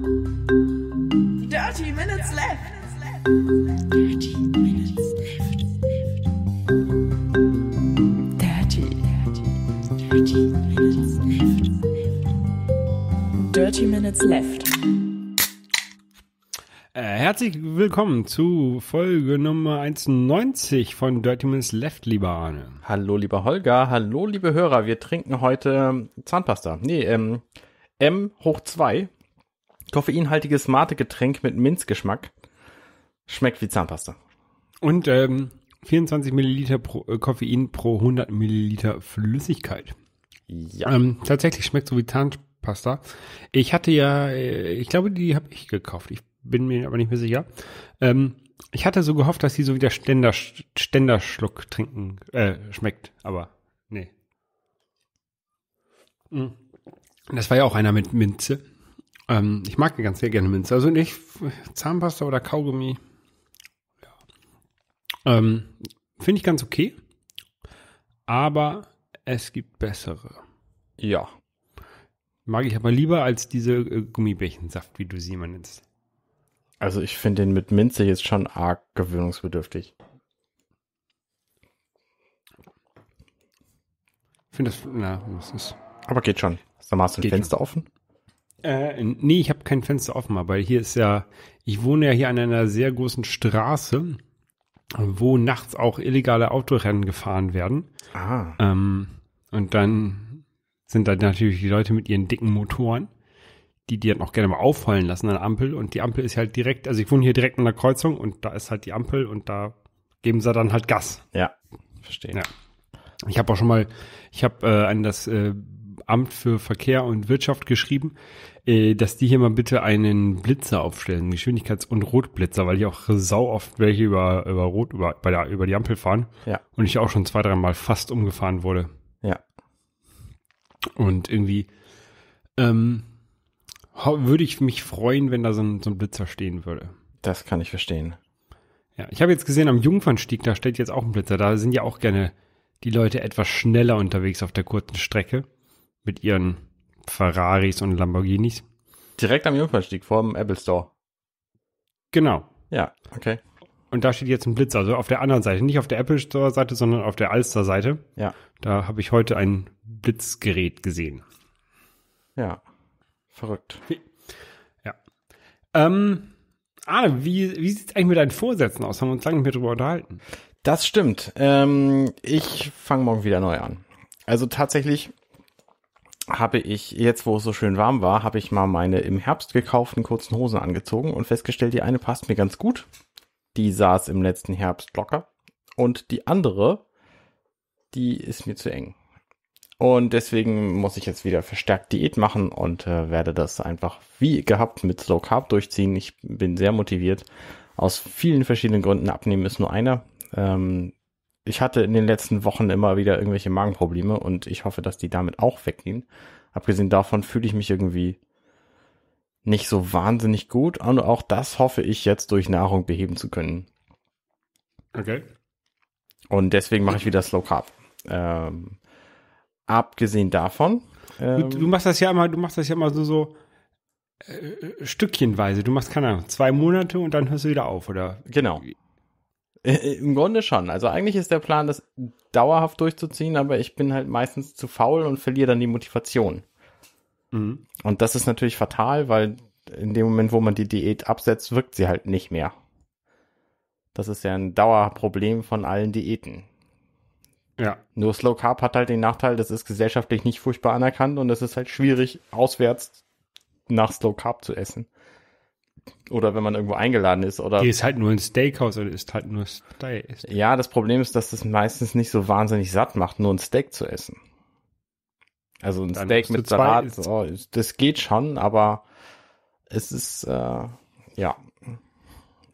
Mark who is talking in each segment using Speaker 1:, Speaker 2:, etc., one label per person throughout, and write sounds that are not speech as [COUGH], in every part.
Speaker 1: Dirty Minutes Left. Dirty Minutes Left. Dirty, dirty, dirty Minutes
Speaker 2: Left. Dirty Minutes Left.
Speaker 1: Äh, herzlich willkommen zu Folge Nummer
Speaker 2: 190 von Dirty Minutes Left, lieber Arne. Hallo, lieber Holger. Hallo, liebe Hörer. Wir trinken heute Zahnpasta. Nee, ähm, M hoch 2 koffeinhaltiges Mate-Getränk mit Minzgeschmack. Schmeckt wie Zahnpasta.
Speaker 1: Und ähm, 24 Milliliter pro, äh, Koffein pro 100 Milliliter Flüssigkeit. Ja. Ähm, tatsächlich schmeckt so wie Zahnpasta. Ich hatte ja, äh, ich glaube, die habe ich gekauft. Ich bin mir aber nicht mehr sicher. Ähm, ich hatte so gehofft, dass sie so wie der Ständer, Ständerschluck trinken äh, schmeckt, aber nee. Mm. Das war ja auch einer mit Minze. Ähm, ich mag ganz sehr gerne Minze. Also nicht Zahnpasta oder Kaugummi. Ja. Ähm, Finde ich ganz okay. Aber es gibt bessere. Ja. Mag ich aber lieber als diese äh, Gummibärchensaft, wie du sie immer nennst.
Speaker 2: Also ich finde den mit Minze jetzt schon arg gewöhnungsbedürftig.
Speaker 1: Ich finde das, na,
Speaker 2: das ist. Aber geht schon. machst du mal ein Fenster schon. offen?
Speaker 1: Äh, nee, ich habe kein Fenster offen, aber hier ist ja, ich wohne ja hier an einer sehr großen Straße, wo nachts auch illegale Autorennen gefahren werden. Ah. Ähm, und dann sind da natürlich die Leute mit ihren dicken Motoren, die die dann auch gerne mal auffallen lassen an der Ampel. Und die Ampel ist halt direkt, also ich wohne hier direkt an der Kreuzung und da ist halt die Ampel und da geben sie dann halt Gas. Ja, verstehe. Ja. Ich habe auch schon mal, ich habe äh, an das äh, Amt für Verkehr und Wirtschaft geschrieben, äh, dass die hier mal bitte einen Blitzer aufstellen, Geschwindigkeits- und Rotblitzer, weil hier auch sau oft welche über, über Rot, über, bei der, über die Ampel fahren. Ja. Und ich auch schon zwei, dreimal fast umgefahren wurde. Ja. Und irgendwie, ähm, würde ich mich freuen, wenn da so ein, so ein Blitzer stehen würde. Das kann ich verstehen. Ja, ich habe jetzt gesehen, am Jungfernstieg, da steht jetzt auch ein Blitzer. Da sind ja auch gerne die Leute etwas schneller unterwegs auf der kurzen Strecke mit ihren Ferraris und Lamborghinis. Direkt am Jungfernstieg vor dem Apple Store. Genau. Ja, okay. Und da steht jetzt ein Blitz, also auf der anderen Seite, nicht auf der Apple Store Seite, sondern auf der Alster Seite. Ja. Da habe ich heute ein Blitzgerät gesehen. Ja. Verrückt.
Speaker 2: Ja. Ähm, ah, wie, wie sieht es eigentlich mit deinen Vorsätzen aus? Haben wir uns lange nicht mehr drüber unterhalten. Das stimmt. Ähm, ich fange morgen wieder neu an. Also tatsächlich habe ich, jetzt wo es so schön warm war, habe ich mal meine im Herbst gekauften kurzen Hosen angezogen und festgestellt, die eine passt mir ganz gut. Die saß im letzten Herbst locker. Und die andere, die ist mir zu eng. Und deswegen muss ich jetzt wieder verstärkt Diät machen und äh, werde das einfach wie gehabt mit Slow Carb durchziehen. Ich bin sehr motiviert. Aus vielen verschiedenen Gründen abnehmen ist nur einer. Ähm, ich hatte in den letzten Wochen immer wieder irgendwelche Magenprobleme und ich hoffe, dass die damit auch weggehen. Abgesehen davon fühle ich mich irgendwie nicht so wahnsinnig gut und auch das hoffe ich jetzt durch Nahrung beheben zu können. Okay. Und deswegen mache ich wieder Slow Carb. Ähm, abgesehen davon.
Speaker 1: Ähm, du, du, machst das ja immer, du machst das ja immer so, so äh, äh,
Speaker 2: stückchenweise. Du machst keine Ahnung, zwei Monate und dann hörst du wieder auf, oder? Genau. Äh, äh, Im Grunde schon. Also eigentlich ist der Plan, das dauerhaft durchzuziehen, aber ich bin halt meistens zu faul und verliere dann die Motivation. Mhm. Und das ist natürlich fatal, weil in dem Moment, wo man die Diät absetzt, wirkt sie halt nicht mehr. Das ist ja ein Dauerproblem von allen Diäten. Ja. Nur Slow Carb hat halt den Nachteil, das ist gesellschaftlich nicht furchtbar anerkannt und es ist halt schwierig, auswärts nach Slow Carb zu essen. Oder wenn man irgendwo eingeladen ist oder. Gehst halt nur ein Steakhouse oder ist halt nur Steak. Ja, das Problem ist, dass das meistens nicht so wahnsinnig satt macht, nur ein Steak zu essen. Also ein Dann Steak mit Salat, oh, das geht schon, aber es ist, äh, ja.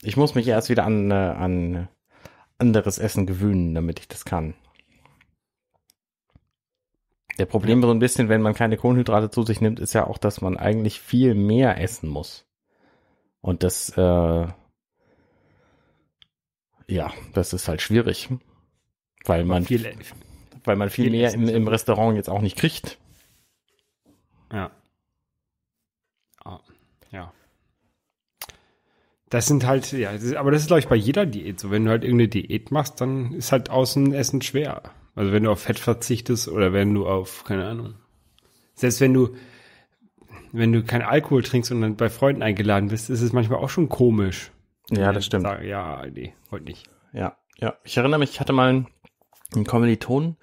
Speaker 2: Ich muss mich erst wieder an, äh, an anderes Essen gewöhnen, damit ich das kann. Der Problem ja. so ein bisschen, wenn man keine Kohlenhydrate zu sich nimmt, ist ja auch, dass man eigentlich viel mehr essen muss. Und das, äh, ja, das ist halt schwierig, weil man viel, weil man viel, viel mehr im, im Restaurant jetzt auch nicht kriegt. Ja. Ah,
Speaker 1: ja. Das sind halt, ja, das ist, aber das ist, glaube ich, bei jeder Diät so. Wenn du halt irgendeine Diät machst, dann ist halt Außenessen schwer. Also wenn du auf Fett verzichtest oder wenn du auf, keine Ahnung. Selbst wenn du, wenn du keinen Alkohol trinkst und dann bei Freunden
Speaker 2: eingeladen bist, ist es manchmal auch schon komisch. Ja, das stimmt.
Speaker 1: Sagen, ja, nee, heute nicht.
Speaker 2: Ja, ja. Ich erinnere mich, ich hatte mal einen, einen Kommiliton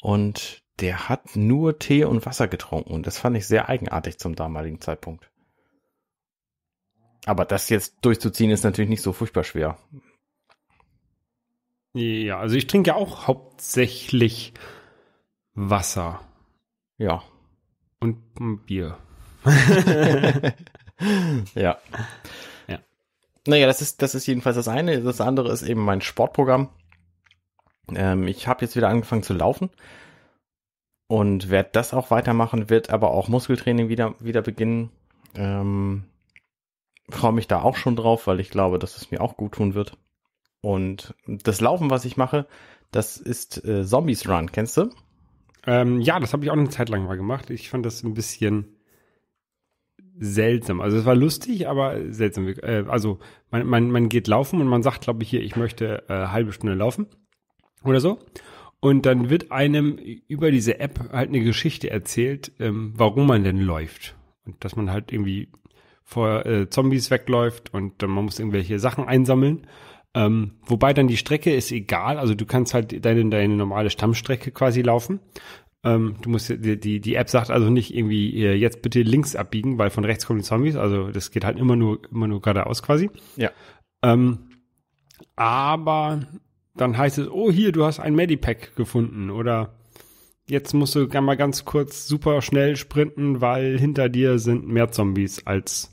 Speaker 2: und der hat nur Tee und Wasser getrunken und das fand ich sehr eigenartig zum damaligen Zeitpunkt. Aber das jetzt durchzuziehen ist natürlich nicht so furchtbar schwer.
Speaker 1: Ja, also ich trinke ja auch hauptsächlich Wasser.
Speaker 2: Ja. Und Bier. [LAUGHS] ja. ja. Naja, das ist, das ist jedenfalls das eine. Das andere ist eben mein Sportprogramm. Ähm, ich habe jetzt wieder angefangen zu laufen und werde das auch weitermachen, wird aber auch Muskeltraining wieder, wieder beginnen. Ähm, Freue mich da auch schon drauf, weil ich glaube, dass es mir auch gut tun wird. Und das Laufen, was ich mache, das ist äh, Zombies Run, kennst du? Ähm, ja, das habe ich auch eine Zeit lang mal gemacht. Ich fand das ein bisschen seltsam. Also es war
Speaker 1: lustig, aber seltsam. Äh, also man, man, man geht laufen und man sagt, glaube ich, hier, ich möchte äh, halbe Stunde laufen oder so. Und dann wird einem über diese App halt eine Geschichte erzählt, ähm, warum man denn läuft. Und dass man halt irgendwie vor äh, Zombies wegläuft und äh, man muss irgendwelche Sachen einsammeln. Ähm, wobei dann die Strecke ist egal, also du kannst halt deine, deine normale Stammstrecke quasi laufen. Ähm, du musst die, die, die App sagt also nicht irgendwie äh, jetzt bitte links abbiegen, weil von rechts kommen die Zombies. Also das geht halt immer nur immer nur geradeaus quasi. Ja. Ähm, aber dann heißt es, oh hier, du hast ein Medipack gefunden oder jetzt musst du mal ganz kurz super schnell sprinten, weil hinter dir sind mehr Zombies als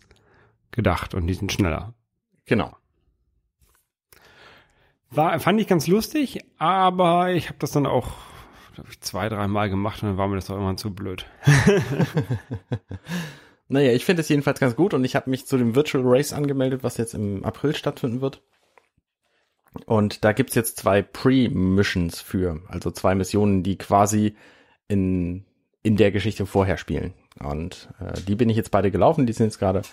Speaker 1: gedacht und die sind schneller. Genau. War, fand ich ganz lustig, aber ich habe das dann auch glaube ich, zwei, dreimal gemacht und dann war
Speaker 2: mir das doch irgendwann zu blöd. [LAUGHS] naja, ich finde es jedenfalls ganz gut und ich habe mich zu dem Virtual Race angemeldet, was jetzt im April stattfinden wird. Und da gibt es jetzt zwei Pre-Missions für, also zwei Missionen, die quasi in, in der Geschichte vorher spielen. Und äh, die bin ich jetzt beide gelaufen, die sind jetzt gerade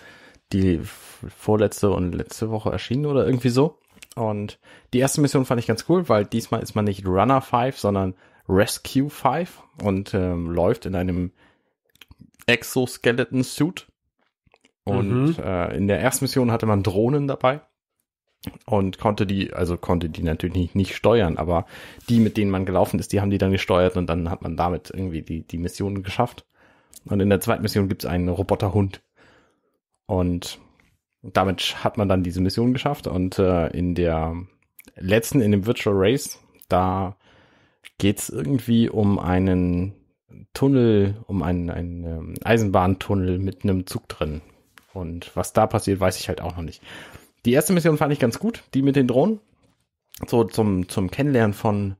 Speaker 2: die vorletzte und letzte Woche erschienen oder irgendwie so. Und die erste Mission fand ich ganz cool, weil diesmal ist man nicht Runner 5, sondern Rescue 5 und ähm, läuft in einem Exoskeleton-Suit. Und mhm. äh, in der ersten Mission hatte man Drohnen dabei und konnte die, also konnte die natürlich nicht, nicht, steuern, aber die, mit denen man gelaufen ist, die haben die dann gesteuert und dann hat man damit irgendwie die, die Mission geschafft. Und in der zweiten Mission gibt es einen Roboterhund. Und damit hat man dann diese Mission geschafft. Und äh, in der letzten, in dem Virtual Race, da geht es irgendwie um einen Tunnel, um einen, einen ähm, Eisenbahntunnel mit einem Zug drin. Und was da passiert, weiß ich halt auch noch nicht. Die erste Mission fand ich ganz gut, die mit den Drohnen. So zum, zum Kennenlernen von,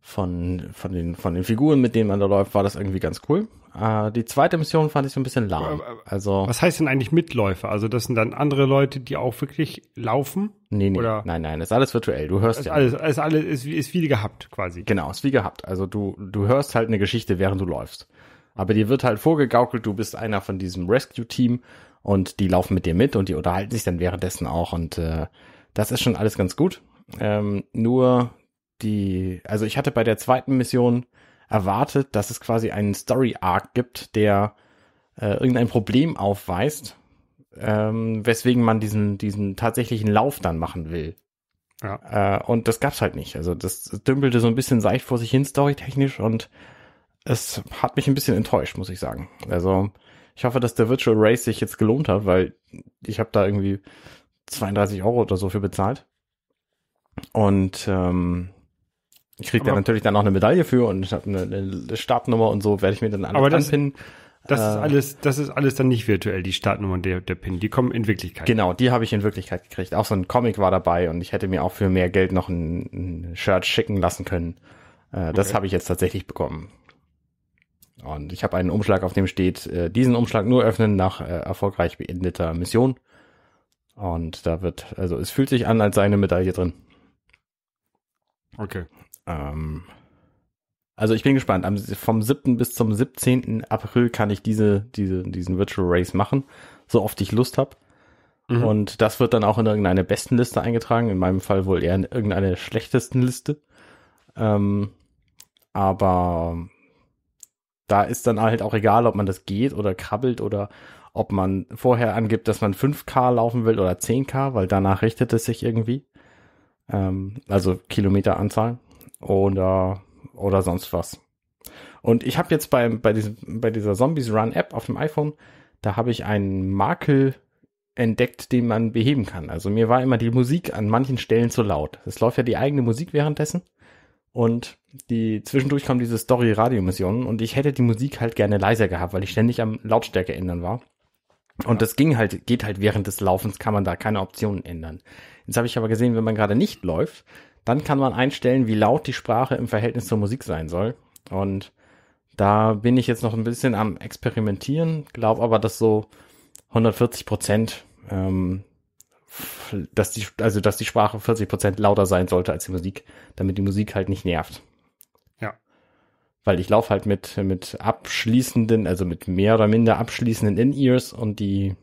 Speaker 2: von, von, den, von den Figuren, mit denen man da läuft, war das irgendwie ganz cool. Äh, die zweite Mission fand ich so ein bisschen lahm. Also, Was heißt denn eigentlich Mitläufer? Also das sind dann andere Leute, die auch wirklich laufen? Nee, nee, Oder? nein, nein, ist alles virtuell. Du hörst ist ja. Alles, ist alles, ist, wie, ist wie gehabt quasi. Genau, ist wie gehabt. Also du, du hörst halt eine Geschichte, während du läufst. Aber dir wird halt vorgegaukelt, du bist einer von diesem Rescue-Team und die laufen mit dir mit und die unterhalten sich dann währenddessen auch und äh, das ist schon alles ganz gut. Ähm, nur die, also ich hatte bei der zweiten Mission erwartet, dass es quasi einen Story-Arc gibt, der äh, irgendein Problem aufweist, ähm, weswegen man diesen, diesen tatsächlichen Lauf dann machen will. Ja. Äh, und das gab's halt nicht. Also das dümpelte so ein bisschen seicht vor sich hin, storytechnisch, und es hat mich ein bisschen enttäuscht, muss ich sagen. Also ich hoffe, dass der Virtual Race sich jetzt gelohnt hat, weil ich habe da irgendwie 32 Euro oder so für bezahlt. Und ähm, ich kriege da natürlich dann auch eine Medaille für und eine, eine Startnummer und so werde ich mir dann alles aber das, anpinnen. Das ist äh, alles, das ist alles dann nicht virtuell, die Startnummern der, der Pin. Die kommen in Wirklichkeit. Genau, die habe ich in Wirklichkeit gekriegt. Auch so ein Comic war dabei und ich hätte mir auch für mehr Geld noch ein, ein Shirt schicken lassen können. Äh, das okay. habe ich jetzt tatsächlich bekommen. Und ich habe einen Umschlag, auf dem steht, äh, diesen Umschlag nur öffnen nach erfolgreich beendeter Mission. Und da wird, also es fühlt sich an, als sei eine Medaille drin. Okay. Ähm, also ich bin gespannt. Am, vom 7. bis zum 17. April kann ich diese, diese, diesen Virtual Race machen, so oft ich Lust habe. Mhm. Und das wird dann auch in irgendeine besten Liste eingetragen. In meinem Fall wohl eher in irgendeine schlechtesten Liste. Ähm, aber da ist dann halt auch egal, ob man das geht oder krabbelt oder ob man vorher angibt, dass man 5K laufen will oder 10K, weil danach richtet es sich irgendwie. Ähm, also Kilometeranzahl oder, oder sonst was. Und ich habe jetzt bei, bei, diesem, bei dieser Zombies Run App auf dem iPhone, da habe ich einen Makel entdeckt, den man beheben kann. Also mir war immer die Musik an manchen Stellen zu laut. Es läuft ja die eigene Musik währenddessen und die zwischendurch kommen diese Story-Radio-Missionen und ich hätte die Musik halt gerne leiser gehabt, weil ich ständig am Lautstärke ändern war. Und das ging halt, geht halt während des Laufens, kann man da keine Optionen ändern. Jetzt habe ich aber gesehen, wenn man gerade nicht läuft, dann kann man einstellen, wie laut die Sprache im Verhältnis zur Musik sein soll. Und da bin ich jetzt noch ein bisschen am Experimentieren, glaube aber, dass so 140 Prozent, ähm, dass die, also dass die Sprache 40 Prozent lauter sein sollte als die Musik, damit die Musik halt nicht nervt. Ja. Weil ich laufe halt mit, mit abschließenden, also mit mehr oder minder abschließenden In-Ears und die,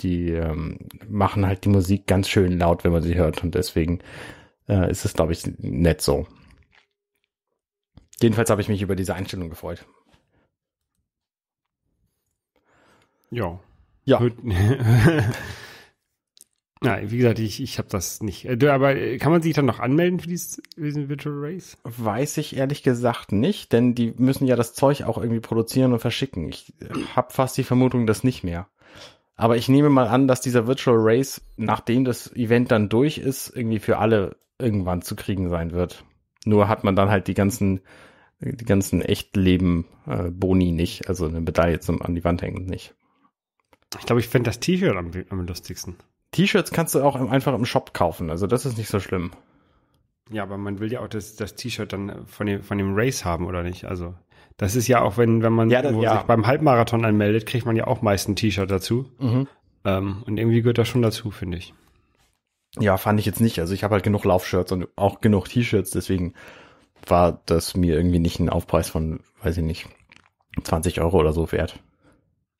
Speaker 2: die ähm, machen halt die Musik ganz schön laut, wenn man sie hört. Und deswegen äh, ist es, glaube ich, nett so. Jedenfalls habe ich mich über diese Einstellung gefreut. Ja. Ja. [LAUGHS] Na, wie gesagt, ich, ich habe das nicht. Äh, aber äh, kann man sich dann noch anmelden für
Speaker 1: diesen Virtual Race?
Speaker 2: Weiß ich ehrlich gesagt nicht, denn die müssen ja das Zeug auch irgendwie produzieren und verschicken. Ich äh, habe fast die Vermutung, dass nicht mehr. Aber ich nehme mal an, dass dieser Virtual Race, nachdem das Event dann durch ist, irgendwie für alle irgendwann zu kriegen sein wird. Nur hat man dann halt die ganzen, die ganzen Echtleben-Boni äh, nicht, also eine Medaille zum an die Wand hängen nicht. Ich glaube, ich fände das T-Shirt am, am lustigsten. T-Shirts kannst du auch einfach im Shop kaufen, also das ist nicht so schlimm.
Speaker 1: Ja, aber man will ja auch das, das T-Shirt dann von dem, von dem Race haben, oder nicht? Also, das ist ja auch, wenn, wenn man ja, das, ja. sich beim Halbmarathon anmeldet, kriegt man ja auch meist ein T-Shirt dazu. Mhm. Ähm, und irgendwie gehört das schon dazu, finde ich.
Speaker 2: Ja, fand ich jetzt nicht. Also ich habe halt genug Laufshirts und auch genug T-Shirts, deswegen war das mir irgendwie nicht ein Aufpreis von, weiß ich nicht, 20 Euro oder so wert.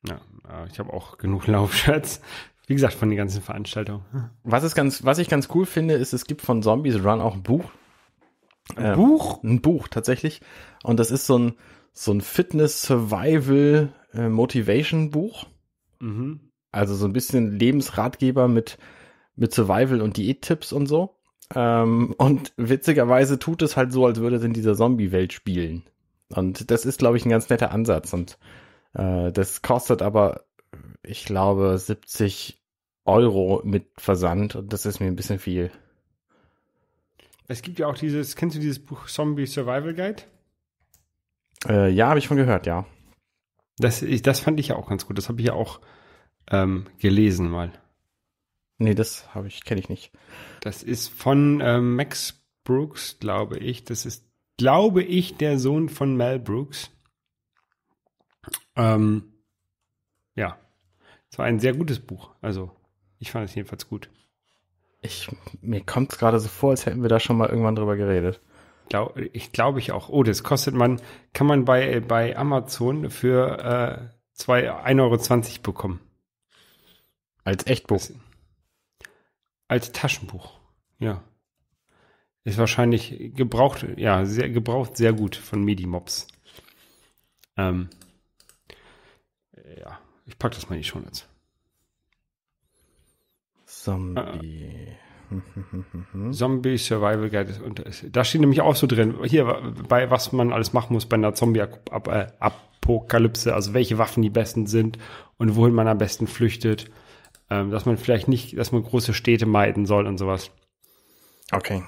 Speaker 2: Ja, äh, ich habe auch genug [LAUGHS] Laufshirts. Wie gesagt, von den ganzen Veranstaltungen. Was, ist ganz, was ich ganz cool finde, ist, es gibt von Zombies Run auch ein Buch. Ein ähm, Buch? Ein Buch, tatsächlich. Und das ist so ein, so ein Fitness-Survival-Motivation-Buch. Äh, mhm. Also so ein bisschen Lebensratgeber mit mit Survival und Diättipps und so. Ähm, und witzigerweise tut es halt so, als würde es in dieser Zombie-Welt spielen. Und das ist, glaube ich, ein ganz netter Ansatz. Und äh, das kostet aber, ich glaube, 70 Euro mit Versand. Und das ist mir ein bisschen viel.
Speaker 1: Es gibt ja auch dieses, kennst du dieses Buch Zombie Survival Guide?
Speaker 2: Äh, ja, habe ich von
Speaker 1: gehört, ja. Das, ich, das fand ich ja auch ganz gut. Das habe ich ja auch ähm, gelesen mal. Nee, das habe ich, kenne ich nicht. Das ist von äh, Max Brooks, glaube ich. Das ist, glaube ich, der Sohn von Mel Brooks. Ähm, ja, es war ein sehr gutes Buch. Also, ich fand es jedenfalls gut. Ich, mir kommt es gerade so vor, als hätten wir da schon mal irgendwann drüber geredet. Glaub, ich glaube ich auch. Oh, das kostet man, kann man bei, bei Amazon für äh, 1,20 Euro bekommen. Als Echtbuch. Das, als Taschenbuch, ja. Ist wahrscheinlich gebraucht, ja, sehr gebraucht, sehr gut von Medimobs. Ähm, ja, ich packe das mal in schon Show jetzt. Zombie. Äh, Zombie Survival Guide. Und da steht nämlich auch so drin, hier, bei was man alles machen muss bei einer Zombie-Apokalypse, äh, also welche Waffen die besten sind und wohin man am besten flüchtet ähm, dass man vielleicht nicht, dass man große Städte meiden soll und sowas.
Speaker 2: Okay.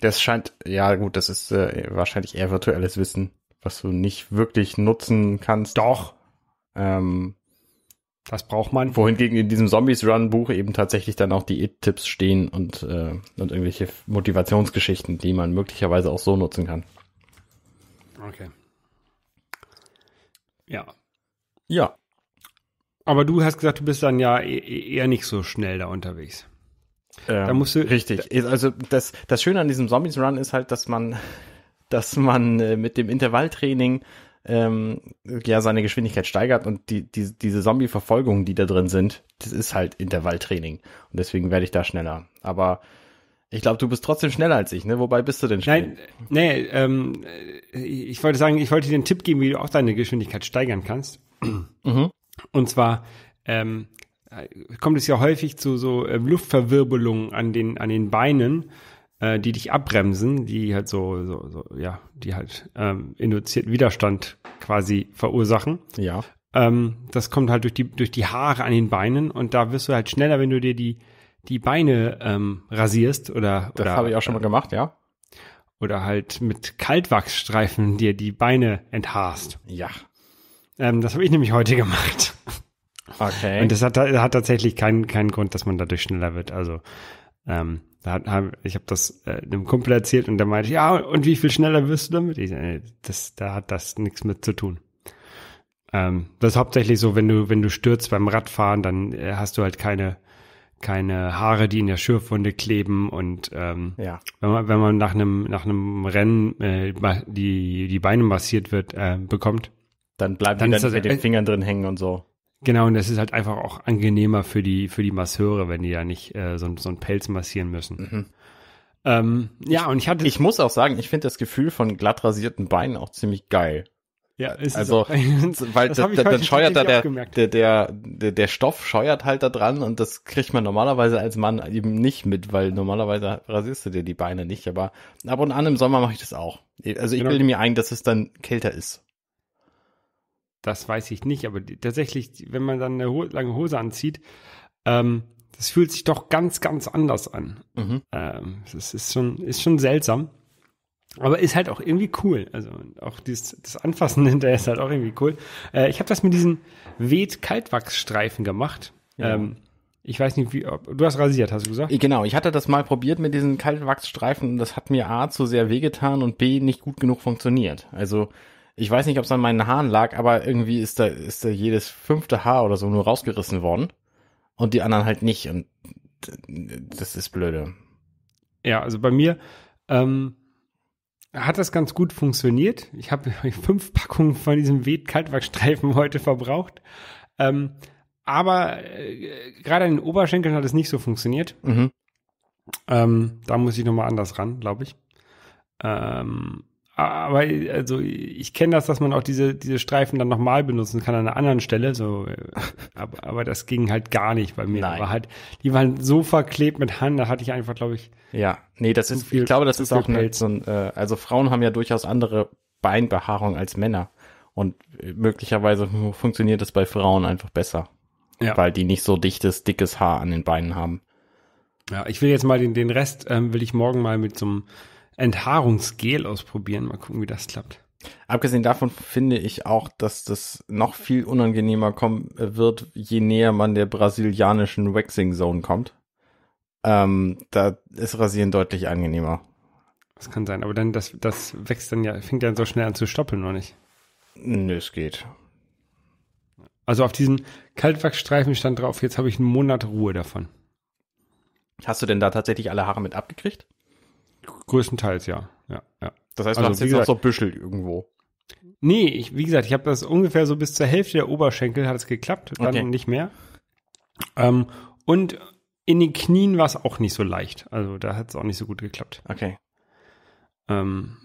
Speaker 2: Das scheint, ja gut, das ist äh, wahrscheinlich eher virtuelles Wissen, was du nicht wirklich nutzen kannst. Doch. Ähm, das braucht man. Wohingegen in diesem Zombies-Run-Buch eben tatsächlich dann auch die It-Tipps stehen und, äh, und irgendwelche Motivationsgeschichten, die man möglicherweise auch so nutzen kann.
Speaker 1: Okay. Ja. Ja. Aber du hast gesagt, du bist dann ja e-, e-, eher
Speaker 2: nicht so schnell da unterwegs. Ähm, da musst du richtig. Also das, das Schöne an diesem Zombies Run ist halt, dass man, [LAUGHS] dass man äh, mit dem Intervalltraining ähm, ja seine Geschwindigkeit steigert und die, die diese Zombie-Verfolgungen, die da drin sind, das ist halt Intervalltraining und deswegen werde ich da schneller. Aber ich glaube, du bist trotzdem schneller als ich, ne? Wobei bist du denn schnell? Nein, nee, ähm, äh, ich wollte sagen, ich wollte dir einen Tipp geben, wie du auch deine
Speaker 1: Geschwindigkeit steigern kannst. Mhm. Und zwar ähm, äh, kommt es ja häufig zu so äh, Luftverwirbelungen an den, an den Beinen, äh, die dich abbremsen, die halt so, so, so ja, die halt ähm, induziert Widerstand quasi verursachen. Ja. Ähm, das kommt halt durch die, durch die Haare an den Beinen und da wirst du halt schneller, wenn du dir die, die Beine ähm, rasierst oder. Das habe ich auch schon mal äh, gemacht, ja. Oder halt mit Kaltwachsstreifen dir die Beine enthaarst. Ja. Ähm, das habe ich nämlich heute gemacht.
Speaker 2: Okay. Und das
Speaker 1: hat, hat tatsächlich keinen, keinen Grund, dass man dadurch schneller wird. Also ähm, da hat, hab, ich habe das äh, einem Kumpel erzählt und der meinte, ja, und wie viel schneller wirst du damit? Ich, äh, das, da hat das nichts mit zu tun. Ähm, das ist hauptsächlich so, wenn du, wenn du stürzt beim Radfahren, dann äh, hast du halt keine, keine Haare, die in der Schürfwunde kleben und ähm, ja. wenn, man, wenn man nach einem nach einem Rennen äh, die die Beine massiert wird äh, bekommt,
Speaker 2: dann bleiben dann die dann mit den Fingern drin hängen und so.
Speaker 1: Genau, und das ist halt einfach auch angenehmer für die, für die Masseure, wenn die ja nicht äh, so, so einen Pelz massieren müssen. Mhm. Ähm, ja, und ich
Speaker 2: hatte. Ich muss auch sagen, ich finde das Gefühl von glatt rasierten Beinen auch ziemlich geil.
Speaker 1: Ja, ist also, es [LAUGHS] weil das da, dann scheuert da der, der,
Speaker 2: der, der, der Stoff scheuert halt da dran und das kriegt man normalerweise als Mann eben nicht mit, weil normalerweise rasierst du dir die Beine nicht, aber ab und an im Sommer mache ich das auch. Also ich genau. bilde mir ein, dass es dann kälter ist das weiß ich nicht, aber tatsächlich, wenn man dann eine ho lange Hose anzieht,
Speaker 1: ähm, das fühlt sich doch ganz, ganz anders an. Mhm. Ähm, das ist schon, ist schon seltsam. Aber ist halt auch irgendwie cool. Also auch dieses, das Anfassen [LAUGHS] hinterher ist halt auch irgendwie cool. Äh, ich habe das mit diesen Weht-Kaltwachsstreifen gemacht. Ja. Ähm,
Speaker 2: ich weiß nicht, wie, ob, du hast rasiert, hast du gesagt? Genau, ich hatte das mal probiert mit diesen Kaltwachsstreifen und das hat mir A zu sehr wehgetan und B nicht gut genug funktioniert. Also ich weiß nicht, ob es an meinen Haaren lag, aber irgendwie ist da, ist da jedes fünfte Haar oder so nur rausgerissen worden. Und die anderen halt nicht. Und das ist blöde. Ja, also bei mir
Speaker 1: ähm, hat das ganz gut funktioniert. Ich habe [LAUGHS] fünf Packungen von diesem weht kaltwachstreifen heute verbraucht. Ähm, aber äh, gerade an den Oberschenkeln hat es nicht so funktioniert. Mhm. Ähm, da muss ich nochmal anders ran, glaube ich. Ähm, aber also ich kenne das, dass man auch diese, diese Streifen dann nochmal benutzen kann an einer anderen Stelle. So, äh, aber, aber das ging halt gar nicht bei mir. Nein. War halt, die waren so verklebt mit Hand, da hatte ich einfach, glaube ich.
Speaker 2: Ja, nee, das ist, viel, ich glaube, das ist auch eine, so ein, äh, also Frauen haben ja durchaus andere Beinbehaarung als Männer. Und äh, möglicherweise funktioniert das bei Frauen einfach besser. Ja. Weil die nicht so dichtes, dickes Haar an den Beinen haben.
Speaker 1: Ja, ich will jetzt mal den, den Rest, ähm, will ich morgen mal mit so einem
Speaker 2: Enthaarungsgel ausprobieren. Mal gucken, wie das klappt. Abgesehen davon finde ich auch, dass das noch viel unangenehmer kommen wird, je näher man der brasilianischen Waxing Zone kommt. Ähm, da ist Rasieren deutlich angenehmer.
Speaker 1: Das kann sein, aber dann das, das wächst dann ja, fängt dann so schnell an zu stoppeln, oder nicht?
Speaker 2: Nö, es geht.
Speaker 1: Also auf diesen Kaltwachsstreifen stand drauf, jetzt habe ich einen Monat Ruhe
Speaker 2: davon. Hast du denn da tatsächlich alle Haare mit abgekriegt?
Speaker 1: Größtenteils ja. ja, ja. Das heißt, du also, hast jetzt gesagt, auch so Büschel irgendwo.
Speaker 2: Nee, ich, wie gesagt, ich habe das
Speaker 1: ungefähr so bis zur Hälfte der Oberschenkel hat es geklappt, dann okay. nicht mehr. Ähm, und in den Knien war es auch nicht so leicht. Also da hat es auch nicht so gut geklappt. Okay. Ähm,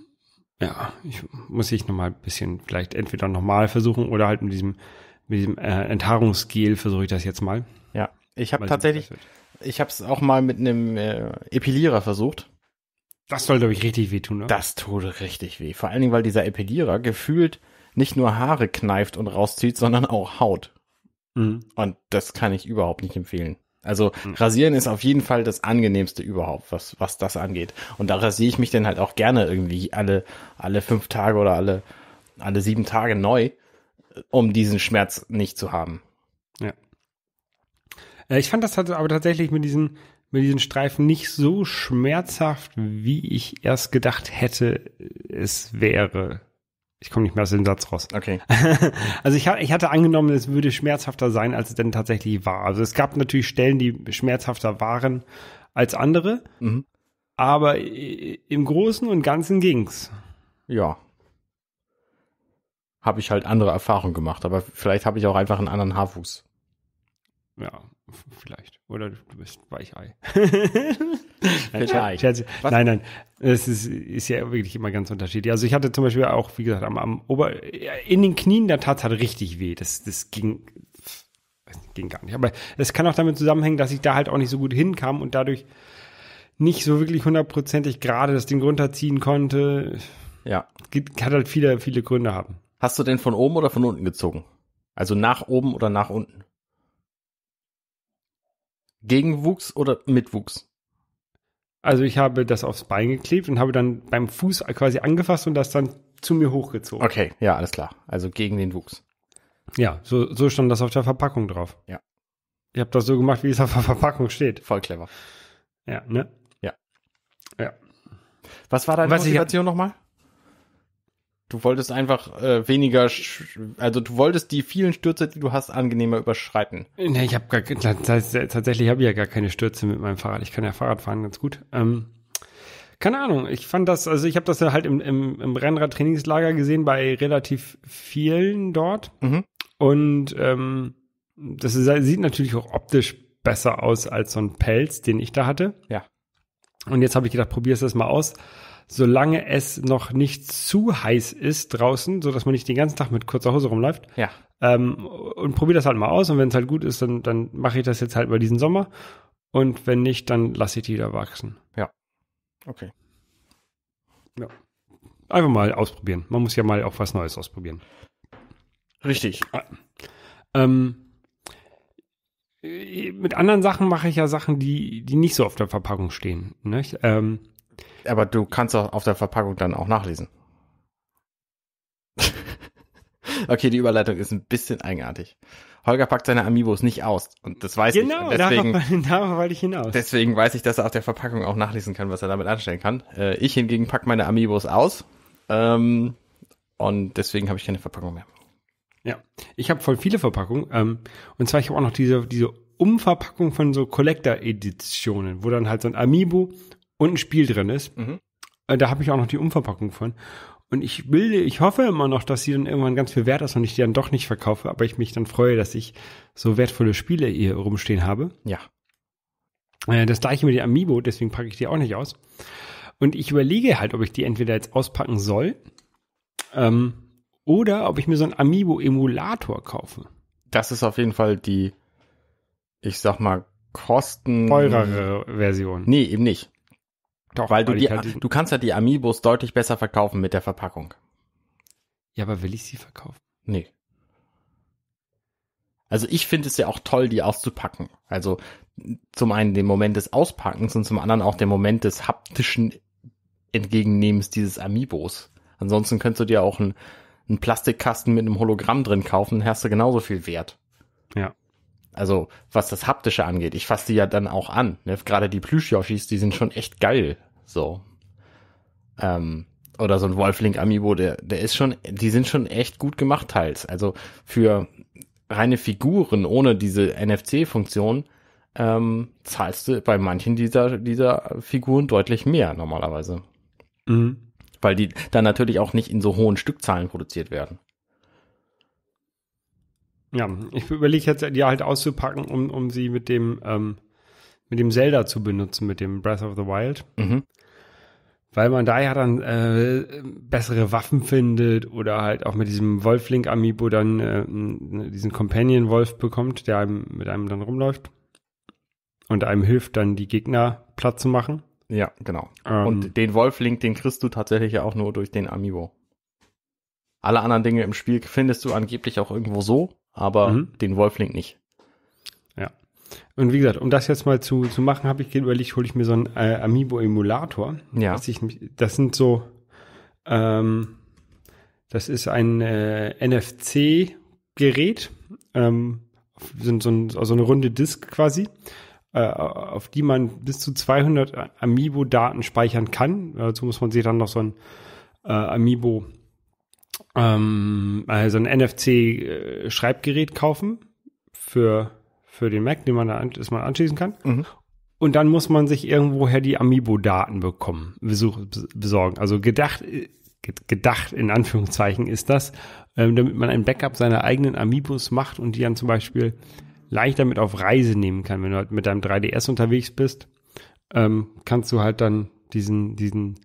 Speaker 1: ja, ich muss ich nochmal ein bisschen vielleicht entweder nochmal versuchen oder halt mit diesem, mit diesem äh, Enthaarungsgel versuche ich das jetzt mal. Ja, ich habe tatsächlich,
Speaker 2: ich habe es auch mal mit einem äh, Epilierer versucht. Das soll, glaube ich, richtig wehtun, ne? Das tut richtig weh. Vor allen Dingen, weil dieser Epidierer gefühlt nicht nur Haare kneift und rauszieht, sondern auch Haut. Mhm. Und das kann ich überhaupt nicht empfehlen. Also mhm. rasieren ist auf jeden Fall das angenehmste überhaupt, was, was das angeht. Und da rasiere ich mich dann halt auch gerne irgendwie alle, alle fünf Tage oder alle, alle sieben Tage neu, um diesen Schmerz nicht zu haben.
Speaker 1: Ja. Äh, ich fand das halt aber tatsächlich mit diesen, mit diesen Streifen nicht so schmerzhaft, wie ich erst gedacht hätte, es wäre. Ich komme nicht mehr aus dem Satz raus. Okay. [LAUGHS] Also ich, ich hatte angenommen, es würde schmerzhafter sein, als es denn tatsächlich war. Also es gab natürlich Stellen, die schmerzhafter waren als andere, mhm. aber im
Speaker 2: Großen und Ganzen ging's. Ja. Habe ich halt andere Erfahrungen gemacht, aber vielleicht habe ich auch einfach einen anderen Haarwuchs. Ja, vielleicht.
Speaker 1: Oder du bist Weichei. vielleicht.
Speaker 2: [LAUGHS] nein, nein, nein. Es
Speaker 1: ist, ist ja wirklich immer ganz unterschiedlich. Also ich hatte zum Beispiel auch, wie gesagt, am, am Ober, in den Knien, da tat es halt richtig weh. Das, das ging, ging gar nicht. Aber es kann auch damit zusammenhängen, dass ich da halt auch nicht so gut hinkam und dadurch nicht so wirklich hundertprozentig gerade das Ding
Speaker 2: runterziehen konnte. Ja. Hat halt viele, viele Gründe haben. Hast du denn von oben oder von unten gezogen? Also nach oben oder nach unten? Gegenwuchs oder Mitwuchs? Also ich habe das aufs Bein geklebt und habe
Speaker 1: dann beim Fuß quasi angefasst und das dann zu mir hochgezogen. Okay,
Speaker 2: ja, alles klar. Also gegen den Wuchs.
Speaker 1: Ja, so, so stand das auf der Verpackung drauf. Ja. Ich habe das so gemacht, wie es auf der
Speaker 2: Verpackung steht. Voll clever. Ja, ne? Ja. Ja. Was war deine Was Motivation nochmal? Du wolltest einfach äh, weniger, also du wolltest die vielen Stürze, die du hast, angenehmer überschreiten. Nee, ich habe gar
Speaker 1: tatsächlich habe ich ja gar keine Stürze mit meinem Fahrrad. Ich kann ja Fahrrad fahren ganz gut. Ähm, keine Ahnung. Ich fand das, also ich habe das ja halt im, im, im Rennrad-Trainingslager gesehen bei relativ vielen dort. Mhm. Und ähm, das ist, sieht natürlich auch optisch besser aus als so ein Pelz, den ich da hatte. Ja. Und jetzt habe ich gedacht, probier es das mal aus solange es noch nicht zu heiß ist draußen, so dass man nicht den ganzen Tag mit kurzer Hose rumläuft. Ja. Ähm, und probiere das halt mal aus und wenn es halt gut ist, dann, dann mache ich das jetzt halt über diesen Sommer und wenn nicht, dann lasse ich die da wachsen. Ja. Okay. Ja. Einfach mal ausprobieren. Man muss ja mal auch was Neues ausprobieren. Richtig. Ähm, mit anderen Sachen mache ich ja Sachen, die, die nicht so auf der Verpackung stehen. Ähm, aber du kannst
Speaker 2: auch auf der Verpackung dann auch nachlesen. [LAUGHS] okay, die Überleitung ist ein bisschen eigenartig. Holger packt seine Amiibos nicht aus und das weiß genau, ich. Genau, deswegen, wollte ich hinaus. Deswegen weiß ich, dass er auf der Verpackung auch nachlesen kann, was er damit anstellen kann. Äh, ich hingegen packe meine Amiibos aus ähm, und deswegen habe ich keine Verpackung mehr.
Speaker 1: Ja, ich habe voll viele Verpackungen ähm, und zwar ich habe auch noch diese diese Umverpackung von so Collector-Editionen, wo dann halt so ein Amiibo und ein Spiel drin ist. Mhm. Äh, da habe ich auch noch die Umverpackung von. Und ich will, ich hoffe immer noch, dass sie dann irgendwann ganz viel wert ist und ich die dann doch nicht verkaufe, aber ich mich dann freue, dass ich so wertvolle Spiele hier rumstehen habe. Ja. Äh, das gleiche mit den Amiibo, deswegen packe ich die auch nicht aus. Und ich überlege halt, ob ich die entweder jetzt auspacken soll ähm, oder ob ich mir so einen Amiibo-Emulator kaufe.
Speaker 2: Das ist auf jeden Fall die, ich sag mal, kosten... Teurere Version. Nee, eben nicht. Doch, weil, weil du, die, halt du kannst ja die Amiibos deutlich besser verkaufen mit der Verpackung. Ja, aber will ich sie verkaufen? Nee. Also ich finde es ja auch toll, die auszupacken. Also zum einen den Moment des Auspackens und zum anderen auch den Moment des haptischen Entgegennehmens dieses Amiibos. Ansonsten könntest du dir auch einen, einen Plastikkasten mit einem Hologramm drin kaufen, dann hast du genauso viel Wert. Ja. Also was das Haptische angeht, ich fasse die ja dann auch an. Ne? Gerade die Plüsch-Yoshis, die sind schon echt geil. So. Ähm, oder so ein Wolflink Amiibo, der, der ist schon, die sind schon echt gut gemacht teils. Also für reine Figuren ohne diese NFC-Funktion ähm, zahlst du bei manchen dieser, dieser Figuren deutlich mehr normalerweise. Mhm. Weil die dann natürlich auch nicht in so hohen Stückzahlen produziert werden.
Speaker 1: Ja, ich überlege jetzt, die halt auszupacken, um, um sie mit dem, ähm, mit dem Zelda zu benutzen, mit dem Breath of the Wild. Mhm. Weil man da ja dann äh, bessere Waffen findet oder halt auch mit diesem wolf link amiibo dann äh, diesen Companion-Wolf bekommt, der einem, mit einem dann rumläuft und einem hilft, dann die Gegner platt zu machen. Ja, genau. Ähm, und
Speaker 2: den Wolf-Link, den kriegst du tatsächlich ja auch nur durch den Amiibo. Alle anderen Dinge im Spiel findest du angeblich auch irgendwo so, aber mhm. den Wolflink nicht. Ja.
Speaker 1: Und wie gesagt, um das jetzt mal zu, zu machen, habe ich überlegt, hole ich mir so einen äh, Amiibo-Emulator. Ja. Ich, das sind so, ähm, das ist ein äh, NFC-Gerät, ähm, sind so, ein, so eine runde Disk quasi äh, auf die man bis zu 200 Amiibo-Daten speichern kann. Dazu muss man sich dann noch so ein äh, Amiibo ähm, also ein NFC-Schreibgerät äh, kaufen für, für den Mac, den man da das man anschließen kann. Mhm. Und dann muss man sich irgendwoher die Amiibo-Daten bekommen, besorgen. Also gedacht, äh, gedacht in Anführungszeichen ist das, ähm, damit man ein Backup seiner eigenen Amiibos macht und die dann zum Beispiel leichter mit auf Reise nehmen kann. Wenn du halt mit deinem 3DS unterwegs bist, ähm, kannst du halt dann diesen, diesen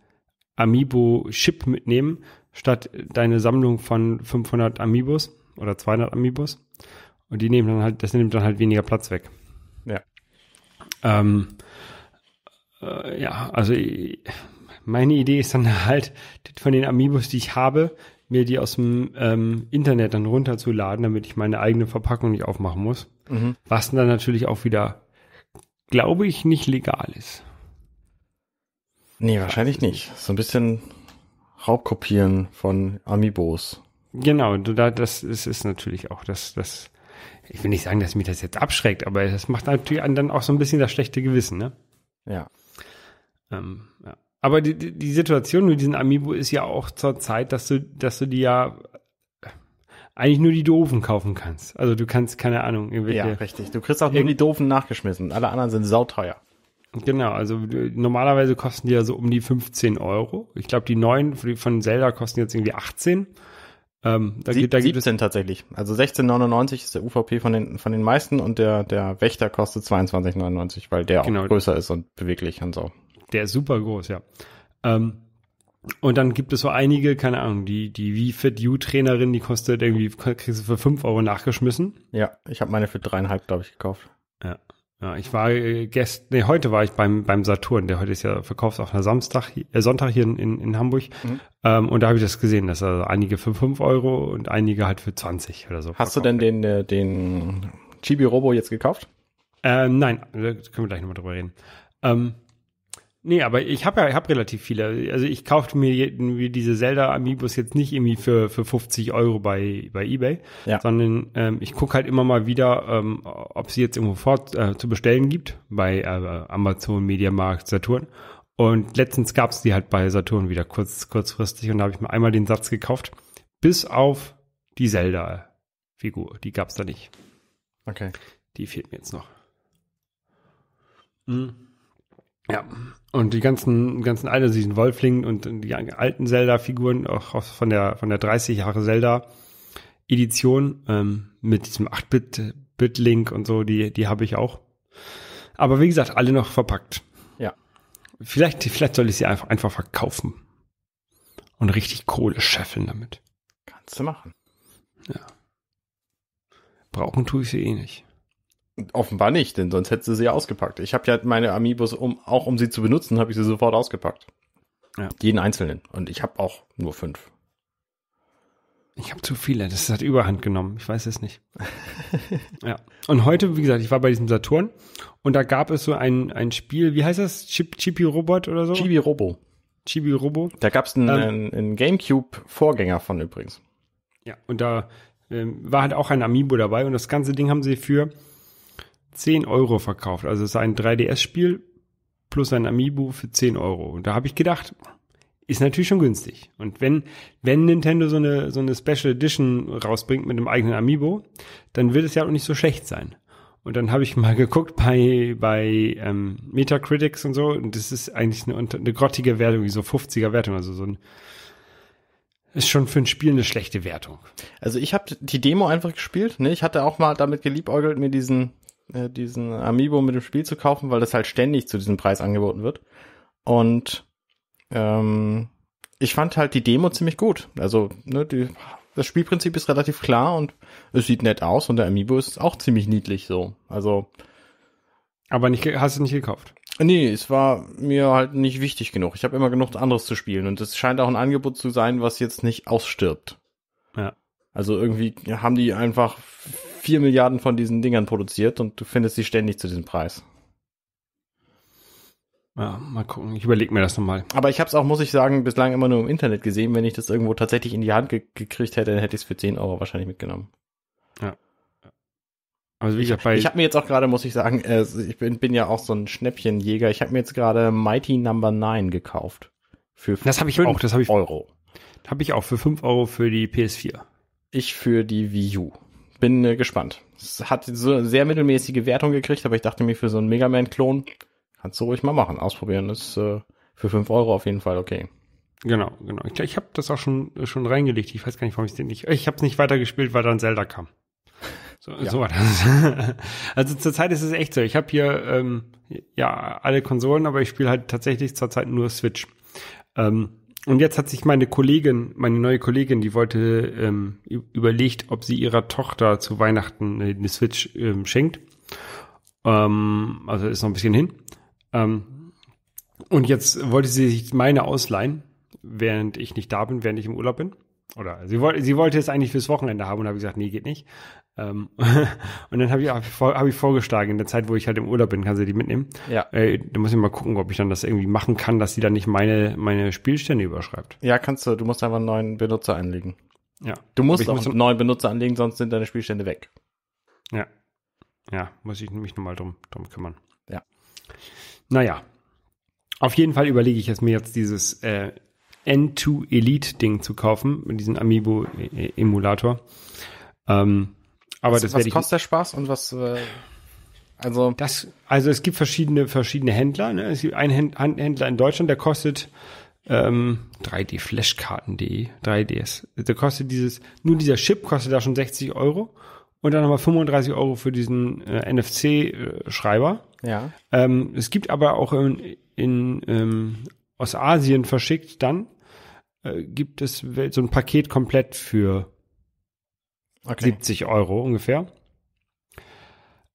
Speaker 1: Amiibo-Chip mitnehmen, statt deine Sammlung von 500 Amiibos oder 200 Amiibos. Und die nehmen dann halt, das nimmt dann halt weniger Platz weg. Ja. Ähm, äh, ja, also meine Idee ist dann halt, von den Amiibos, die ich habe, mir die aus dem ähm, Internet dann runterzuladen, damit ich meine eigene Verpackung nicht aufmachen muss. Mhm. Was dann natürlich auch wieder, glaube ich, nicht legal ist.
Speaker 2: Nee, wahrscheinlich nicht. So ein bisschen Raubkopieren von Amiibos.
Speaker 1: Genau, das ist, ist natürlich auch das, das, ich will nicht sagen, dass mich das jetzt abschreckt, aber das macht natürlich dann auch so ein bisschen das schlechte Gewissen, ne? Ja. Ähm, ja. Aber die, die Situation mit diesen Amiibo ist ja auch zur Zeit, dass du, dass du die ja äh, eigentlich nur die doofen kaufen kannst. Also du kannst, keine Ahnung, irgendwelche. Ja, richtig. Du kriegst auch nur die doofen nachgeschmissen. Alle anderen sind sauteuer. Genau, also äh, normalerweise kosten die ja so um die 15 Euro.
Speaker 2: Ich glaube, die neuen von Zelda kosten jetzt irgendwie 18. Ähm, da, Sieb, da gibt 17 es tatsächlich. Also 16,99 ist der UVP von den, von den meisten und der, der Wächter kostet 22,99, weil der genau. auch größer ist und beweglich und so.
Speaker 1: Der ist super groß, ja. Ähm, und dann gibt es so einige, keine Ahnung, die, die Wii Fit U Trainerin, die kostet irgendwie, kriegst du
Speaker 2: für 5 Euro nachgeschmissen. Ja, ich habe meine für dreieinhalb, glaube ich, gekauft.
Speaker 1: Ja, ich war äh, gestern, nee, heute war ich beim, beim Saturn, der heute ist ja verkauft Verkaufsöffner Samstag, äh, Sonntag hier in, in, Hamburg. Mhm. Ähm, und da habe ich das gesehen, dass also einige für 5 Euro und einige halt für 20 oder so. Hast du
Speaker 2: denn den, äh, den Chibi Robo jetzt gekauft? Ähm, nein, da
Speaker 1: können wir gleich nochmal drüber reden. Ähm, Nee, aber ich habe ja, ich habe relativ viele. Also ich kaufte mir, mir diese Zelda Amiibos jetzt nicht irgendwie für, für 50 Euro bei, bei eBay, ja. sondern ähm, ich gucke halt immer mal wieder, ähm, ob sie jetzt irgendwo fort äh, zu bestellen gibt, bei äh, Amazon, Mediamarkt, Saturn. Und letztens gab es die halt bei Saturn wieder kurz, kurzfristig und da habe ich mir einmal den Satz gekauft, bis auf die Zelda-Figur. Die gab es da nicht. Okay. Die fehlt mir jetzt noch. Mhm. Ja, und die ganzen, ganzen alten, also diesen Wolfling und die alten Zelda-Figuren, auch von der, von der 30 Jahre Zelda-Edition, ähm, mit diesem 8-Bit-Bit-Link und so, die, die habe ich auch. Aber wie gesagt, alle noch verpackt. Ja. Vielleicht, vielleicht soll ich sie einfach, einfach verkaufen. Und richtig Kohle scheffeln damit.
Speaker 2: Kannst du machen. Ja.
Speaker 1: Brauchen tue ich sie eh nicht.
Speaker 2: Offenbar nicht, denn sonst hättest du sie ja ausgepackt. Ich habe ja meine Amiibos, um, auch um sie zu benutzen, habe ich sie sofort ausgepackt. Ja. Jeden einzelnen. Und ich habe auch nur fünf. Ich habe zu viele. Das hat Überhand
Speaker 1: genommen. Ich weiß es nicht. [LAUGHS] ja. Und heute, wie gesagt, ich war bei diesem Saturn und da gab es so ein, ein Spiel, wie heißt das? Chip, Chibi Robot oder so? Chibi Robo. Chibi Robo.
Speaker 2: Da gab es einen, ähm, einen Gamecube-Vorgänger von übrigens. Ja,
Speaker 1: und da ähm, war halt auch ein Amiibo dabei und das ganze Ding haben sie für 10 Euro verkauft. Also es ist ein 3DS-Spiel plus ein Amiibo für 10 Euro. Und da habe ich gedacht, ist natürlich schon günstig. Und wenn, wenn Nintendo so eine, so eine Special Edition rausbringt mit einem eigenen Amiibo, dann wird es ja auch nicht so schlecht sein. Und dann habe ich mal [LAUGHS] geguckt bei, bei ähm, Metacritics und so, und das ist eigentlich eine, eine grottige Wertung, wie so 50er Wertung,
Speaker 2: also so ein ist schon für ein Spiel eine schlechte Wertung. Also ich habe die Demo einfach gespielt, ne? Ich hatte auch mal damit geliebäugelt, mir diesen äh, diesen Amiibo mit dem Spiel zu kaufen, weil das halt ständig zu diesem Preis angeboten wird. Und ähm, ich fand halt die Demo ziemlich gut. Also ne, die, das Spielprinzip ist relativ klar und es sieht nett aus und der Amiibo ist auch ziemlich niedlich so. Also aber nicht, hast du nicht gekauft? Nee, es war mir halt nicht wichtig genug. Ich habe immer genug anderes zu spielen und es scheint auch ein Angebot zu sein, was jetzt nicht ausstirbt. Ja. Also irgendwie haben die einfach vier Milliarden von diesen Dingern produziert und du findest sie ständig zu diesem Preis. Ja, mal gucken. Ich überlege mir das nochmal. Aber ich habe es auch, muss ich sagen, bislang immer nur im Internet gesehen. Wenn ich das irgendwo tatsächlich in die Hand ge gekriegt hätte, dann hätte ich es für 10 Euro wahrscheinlich mitgenommen. Ja. Also wie gesagt, bei ich, ich habe mir jetzt auch gerade, muss ich sagen, äh, ich bin, bin ja auch so ein Schnäppchenjäger. Ich habe mir jetzt gerade Mighty Number no. 9 gekauft. Für das habe ich auch, das habe ich Euro. Habe ich auch für 5 Euro für die PS4. Ich für die Wii U bin äh, gespannt. Es hat so eine sehr mittelmäßige Wertung gekriegt, aber ich dachte mir, für so einen Mega Man-Klon kannst du ruhig mal machen. Ausprobieren ist äh, für fünf Euro auf jeden Fall okay.
Speaker 1: Genau, genau. Ich, ich habe das auch schon, äh, schon reingelegt. Ich weiß gar nicht, warum ich den nicht. Ich habe es nicht weitergespielt, weil dann Zelda kam. So, ja. so war das. [LAUGHS] also zurzeit ist es echt so. Ich habe hier ähm, ja alle Konsolen, aber ich spiele halt tatsächlich zurzeit nur Switch. Ähm, und jetzt hat sich meine Kollegin, meine neue Kollegin, die wollte ähm, überlegt, ob sie ihrer Tochter zu Weihnachten eine Switch ähm, schenkt. Ähm, also ist noch ein bisschen hin. Ähm, und jetzt wollte sie sich meine ausleihen, während ich nicht da bin, während ich im Urlaub bin. Oder sie, wollte, sie wollte es eigentlich fürs Wochenende haben und habe gesagt, nee, geht nicht. Ähm, [LAUGHS] und dann habe ich, hab ich vorgeschlagen, in der Zeit, wo ich halt im Urlaub bin, kannst du die mitnehmen. Ja. Äh, da muss ich mal gucken, ob ich dann das irgendwie machen kann, dass sie dann nicht meine, meine Spielstände überschreibt.
Speaker 2: Ja, kannst du. Du musst einfach einen neuen Benutzer anlegen. Ja. Du musst auch muss einen neuen Benutzer anlegen, sonst sind deine Spielstände weg. Ja. Ja, muss ich mich nochmal drum, drum kümmern.
Speaker 1: Ja. Naja. Auf jeden Fall überlege ich es mir jetzt dieses äh, N2 Elite Ding zu kaufen, mit diesem Amiibo-Emulator.
Speaker 2: Ähm, aber was, das was kostet der Spaß und was äh, also das
Speaker 1: also es gibt verschiedene verschiedene Händler. Ne? Es gibt einen Händler in Deutschland, der kostet ähm, 3D Flashkarten.de 3DS. Der kostet dieses nur dieser Chip kostet da schon 60 Euro und dann nochmal 35 Euro für diesen äh, NFC-Schreiber. Äh, ja. Ähm, es gibt aber auch in, in ähm, aus Asien verschickt dann äh, gibt es so ein Paket komplett für Okay. 70 Euro ungefähr.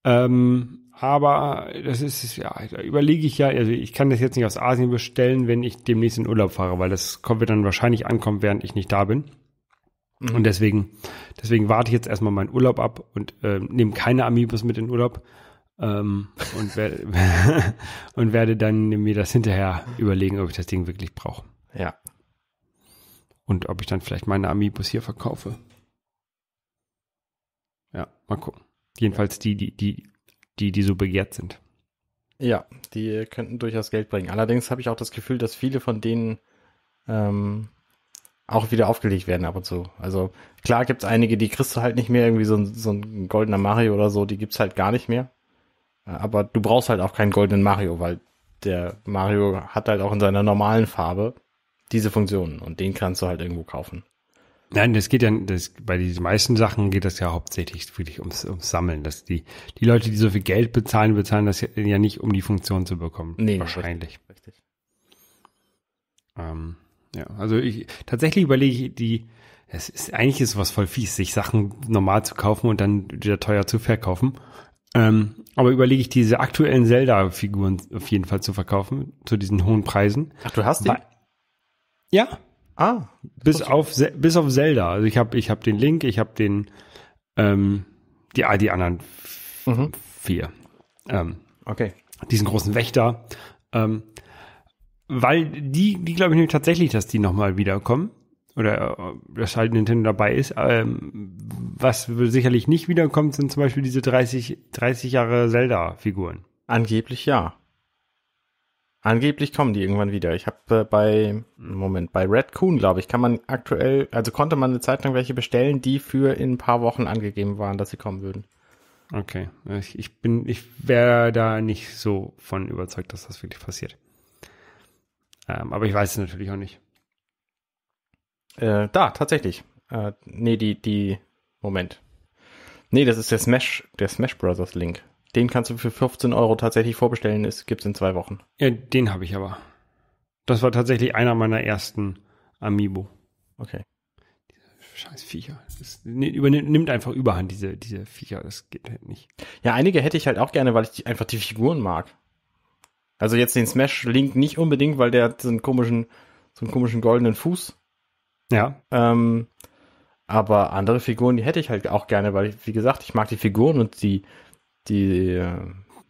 Speaker 1: Ähm, aber das ist, ja, da überlege ich ja, also ich kann das jetzt nicht aus Asien bestellen, wenn ich demnächst in Urlaub fahre, weil das kommt wird dann wahrscheinlich ankommen, während ich nicht da bin. Mhm. Und deswegen, deswegen warte ich jetzt erstmal meinen Urlaub ab und äh, nehme keine Amiibos mit in Urlaub. Ähm, und, werde, [LAUGHS] und werde dann mir das hinterher überlegen, ob ich das Ding wirklich brauche. Ja. Und ob ich dann vielleicht meine Amiibos hier verkaufe. Ja, mal gucken. Jedenfalls die, die, die, die, die so begehrt sind.
Speaker 2: Ja, die könnten durchaus Geld bringen. Allerdings habe ich auch das Gefühl, dass viele von denen ähm, auch wieder aufgelegt werden ab und zu. Also klar gibt es einige, die kriegst du halt nicht mehr, irgendwie so ein, so ein goldener Mario oder so, die gibt es halt gar nicht mehr. Aber du brauchst halt auch keinen goldenen Mario, weil der Mario hat halt auch in seiner normalen Farbe diese Funktionen und den kannst du halt irgendwo kaufen. Nein, das geht ja, das, bei diesen meisten Sachen geht das
Speaker 1: ja hauptsächlich wirklich ums, ums Sammeln. Dass die, die Leute, die so viel Geld bezahlen, bezahlen das ja, ja nicht, um die Funktion zu bekommen. Nee, wahrscheinlich. Richtig. Ähm, ja, also ich tatsächlich überlege ich die, es ist eigentlich ist was voll fies, sich Sachen normal zu kaufen und dann wieder teuer zu verkaufen. Ähm, aber überlege ich diese aktuellen Zelda-Figuren auf jeden Fall zu verkaufen, zu diesen hohen Preisen. Ach, du hast die? ja, Ah, bis auf, bis auf Zelda. Also ich habe ich hab den Link, ich habe den, ähm, die, ah, die anderen mhm. vier. Ähm,
Speaker 2: okay. Diesen großen
Speaker 1: Wächter. Ähm, weil die, die glaube ich nämlich tatsächlich, dass die nochmal wiederkommen. Oder äh, dass halt Nintendo dabei ist. Ähm, was
Speaker 2: sicherlich nicht wiederkommt, sind zum Beispiel diese 30, 30 Jahre Zelda-Figuren. Angeblich ja. Angeblich kommen die irgendwann wieder. Ich habe äh, bei Moment bei Red Coon, glaube ich, kann man aktuell, also konnte man eine Zeit lang welche bestellen, die für in ein paar Wochen angegeben waren, dass sie kommen würden. Okay, ich, ich bin, ich wäre da nicht so
Speaker 1: von überzeugt, dass das wirklich passiert. Ähm, aber ich weiß es natürlich auch nicht.
Speaker 2: Äh, da tatsächlich. Äh, nee, die die Moment. Nee, das ist der Smash, der Smash Brothers Link. Den kannst du für 15 Euro tatsächlich vorbestellen, es gibt's in zwei Wochen. Ja, den habe ich aber. Das war tatsächlich einer meiner ersten
Speaker 1: Amiibo. Okay. Scheiß Viecher. Das übernimmt einfach
Speaker 2: überhand, diese, diese Viecher. Das geht halt nicht. Ja, einige hätte ich halt auch gerne, weil ich die, einfach die Figuren mag. Also jetzt den Smash Link nicht unbedingt, weil der hat so einen komischen, so einen komischen goldenen Fuß. Ja. Ähm, aber andere Figuren, die hätte ich halt auch gerne, weil ich, wie gesagt, ich mag die Figuren und die die,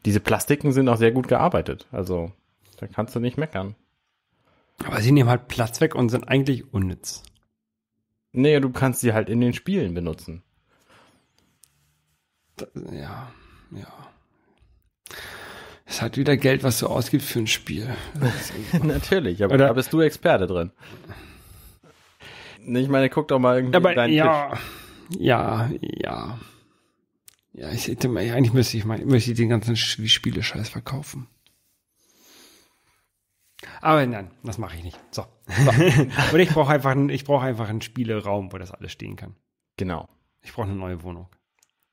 Speaker 2: diese Plastiken sind auch sehr gut gearbeitet. Also da kannst du nicht meckern. Aber sie nehmen halt Platz weg und sind eigentlich unnütz. Nee, du kannst sie halt in den Spielen benutzen. ja, ja. Es
Speaker 1: hat wieder Geld, was du ausgibst für ein Spiel. [LAUGHS]
Speaker 2: Natürlich, aber Oder? da bist du Experte drin. Ich meine, guck doch mal irgendwie aber, deinen ja, Tisch.
Speaker 1: Ja, ja, ja, ich hätte mal, eigentlich müsste ich, mal, müsste ich den ganzen Spiele-Scheiß verkaufen. Aber nein, das mache ich nicht. So. so. [LAUGHS] Und ich brauche einfach, einen, ich brauche einfach einen Spieleraum, wo das alles stehen kann. Genau. Ich brauche eine neue
Speaker 2: Wohnung.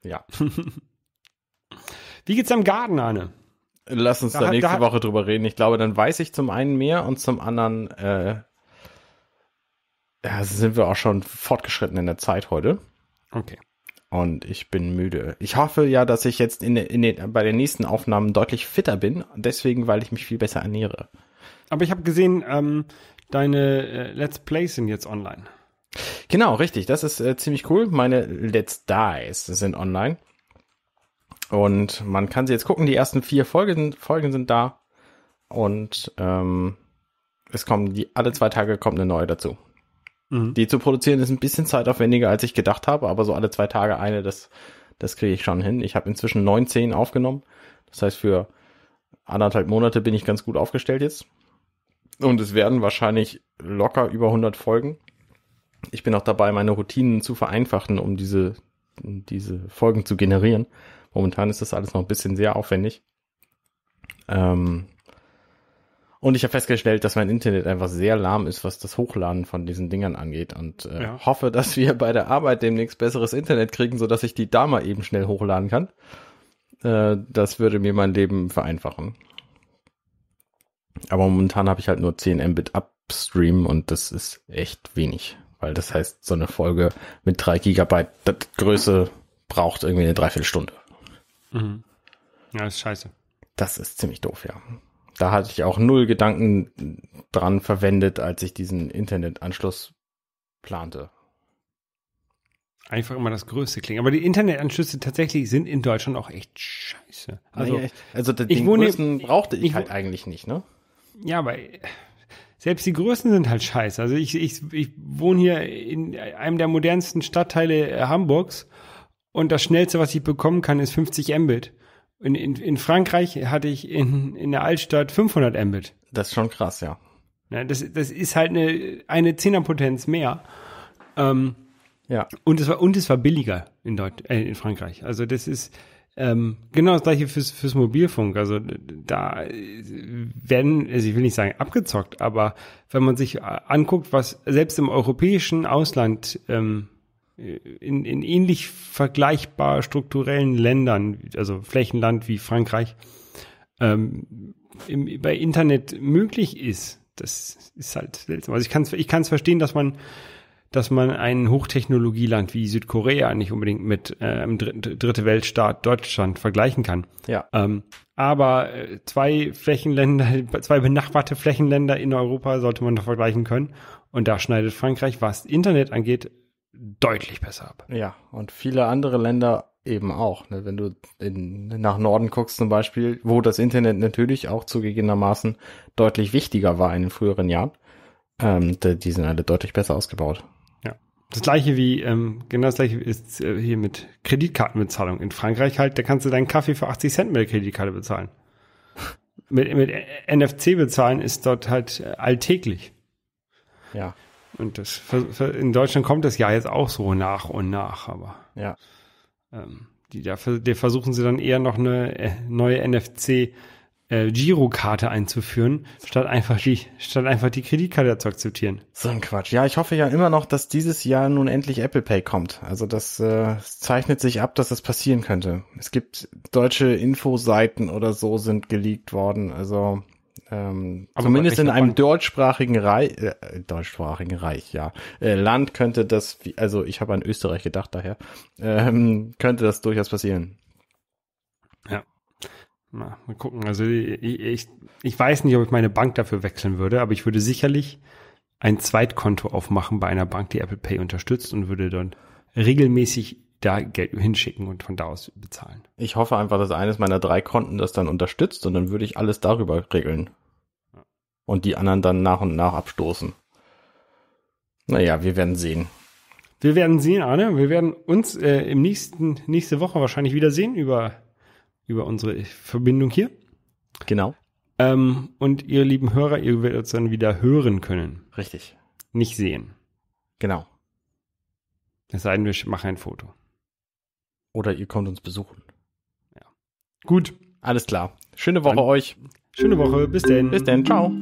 Speaker 2: Ja. Wie geht's am Garten, Anne? Lass uns da, da nächste da, Woche drüber reden. Ich glaube, dann weiß ich zum einen mehr und zum anderen äh, ja, sind wir auch schon fortgeschritten in der Zeit heute. Okay. Und ich bin müde. Ich hoffe ja, dass ich jetzt in, in den, bei den nächsten Aufnahmen deutlich fitter bin. Deswegen, weil ich mich viel besser ernähre. Aber ich habe gesehen, ähm, deine äh, Let's Plays sind jetzt online. Genau, richtig. Das ist äh, ziemlich cool. Meine Let's Dies sind online. Und man kann sie jetzt gucken. Die ersten vier Folgen, Folgen sind da. Und ähm, es kommen die, alle zwei Tage kommt eine neue dazu. Mhm. Die zu produzieren ist ein bisschen zeitaufwendiger, als ich gedacht habe, aber so alle zwei Tage eine, das, das kriege ich schon hin. Ich habe inzwischen 19 aufgenommen. Das heißt, für anderthalb Monate bin ich ganz gut aufgestellt jetzt. Und es werden wahrscheinlich locker über 100 Folgen. Ich bin auch dabei, meine Routinen zu vereinfachen, um diese, diese Folgen zu generieren. Momentan ist das alles noch ein bisschen sehr aufwendig. Ähm, und ich habe festgestellt, dass mein Internet einfach sehr lahm ist, was das Hochladen von diesen Dingern angeht. Und äh, ja. hoffe, dass wir bei der Arbeit demnächst besseres Internet kriegen, sodass ich die da mal eben schnell hochladen kann. Äh, das würde mir mein Leben vereinfachen. Aber momentan habe ich halt nur 10 Mbit Upstream und das ist echt wenig. Weil das heißt, so eine Folge mit 3 Gigabyte Größe braucht irgendwie eine Dreiviertelstunde.
Speaker 1: Mhm. Ja, ist scheiße.
Speaker 2: Das ist ziemlich doof, ja da hatte ich auch null Gedanken dran verwendet, als ich diesen Internetanschluss plante.
Speaker 1: Einfach immer das Größte klingen. Aber die Internetanschlüsse tatsächlich sind in Deutschland auch echt scheiße. Also, naja, also den ich wohne, größten
Speaker 2: brauchte ich, ich halt eigentlich nicht, ne?
Speaker 1: Ja, aber äh, selbst die Größten sind halt scheiße. Also ich, ich, ich wohne hier in einem der modernsten Stadtteile äh, Hamburgs und das Schnellste, was ich bekommen kann, ist 50 Mbit. In, in, in Frankreich hatte ich in, mhm. in der Altstadt 500 Mbit. Das ist schon krass, ja. ja das, das ist halt eine, eine Zehnerpotenz mehr. Ähm, ja. Und es war, und es war billiger in, Deut äh, in Frankreich. Also das ist ähm, genau das gleiche fürs, fürs Mobilfunk. Also da äh, werden, also ich will nicht sagen abgezockt, aber wenn man sich äh, anguckt, was selbst im europäischen Ausland ähm, in, in ähnlich vergleichbar strukturellen Ländern, also Flächenland wie Frankreich, ähm, im, bei Internet möglich ist. Das ist halt seltsam. Also ich kann es ich kann's verstehen, dass man, dass man ein Hochtechnologieland wie Südkorea nicht unbedingt mit äh, einem Dr Dritte Weltstaat Deutschland vergleichen kann. Ja. Ähm, aber äh, zwei Flächenländer, [LAUGHS] zwei benachbarte Flächenländer in Europa sollte man doch vergleichen können. Und da schneidet Frankreich, was Internet angeht, deutlich besser ab.
Speaker 2: Ja, und viele andere Länder eben auch. Ne? Wenn du in, nach Norden guckst zum Beispiel, wo das Internet natürlich auch zugegebenermaßen deutlich wichtiger war in den früheren Jahren, ähm, die, die sind alle deutlich besser ausgebaut.
Speaker 1: Ja, das gleiche wie, ähm, genau das gleiche ist äh, hier mit Kreditkartenbezahlung. In Frankreich halt, da kannst du deinen Kaffee für 80 Cent mit der Kreditkarte bezahlen. mit, mit NFC bezahlen ist dort halt äh, alltäglich. Ja. Und das in Deutschland kommt das ja jetzt auch so nach und nach, aber ja. Ähm, die, da, die versuchen sie dann eher noch eine äh, neue NFC äh, Girokarte einzuführen, statt einfach die statt einfach die Kreditkarte zu akzeptieren. So ein
Speaker 2: Quatsch. Ja, ich hoffe ja immer noch, dass dieses Jahr nun endlich Apple Pay kommt. Also das äh, zeichnet sich ab, dass das passieren könnte. Es gibt deutsche Infoseiten oder so sind geleakt worden. Also ähm, zumindest in einem deutschsprachigen Reich, äh, deutschsprachigen Reich, ja, äh, Land könnte das, also ich habe an Österreich gedacht daher, ähm, könnte das durchaus passieren. Ja. Na, mal gucken. Also ich,
Speaker 1: ich, ich weiß nicht, ob ich meine Bank dafür wechseln würde, aber ich würde sicherlich ein Zweitkonto aufmachen bei einer Bank, die Apple Pay unterstützt und würde dann regelmäßig da Geld hinschicken und von da aus bezahlen.
Speaker 2: Ich hoffe einfach, dass eines meiner drei Konten das dann unterstützt und dann würde ich alles darüber regeln. Und die anderen dann nach und nach abstoßen. Naja, wir werden sehen. Wir werden sehen, Arne. Wir werden uns äh, im nächsten,
Speaker 1: nächste Woche wahrscheinlich wiedersehen über, über unsere Verbindung hier. Genau. Ähm, und ihr lieben Hörer, ihr werdet uns dann wieder hören können. Richtig. Nicht sehen. Genau. Es sei denn, wir machen ein Foto.
Speaker 2: Oder ihr kommt uns besuchen. Ja. Gut, alles klar. Schöne Woche Dank. euch. Schöne Woche. Bis denn. Bis denn. Ciao.